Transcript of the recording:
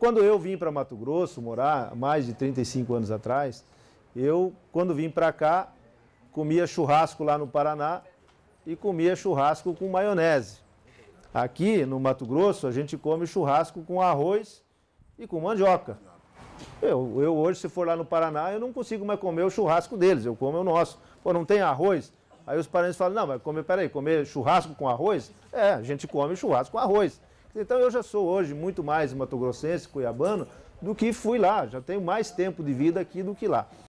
Quando eu vim para Mato Grosso morar, mais de 35 anos atrás, eu, quando vim para cá, comia churrasco lá no Paraná e comia churrasco com maionese. Aqui no Mato Grosso, a gente come churrasco com arroz e com mandioca. Eu, eu hoje, se for lá no Paraná, eu não consigo mais comer o churrasco deles, eu como o nosso. Pô, não tem arroz? Aí os parentes falam, não, mas comer, peraí, comer churrasco com arroz? É, a gente come churrasco com arroz. Então eu já sou hoje muito mais matogrossense, cuiabano, do que fui lá. Já tenho mais tempo de vida aqui do que lá.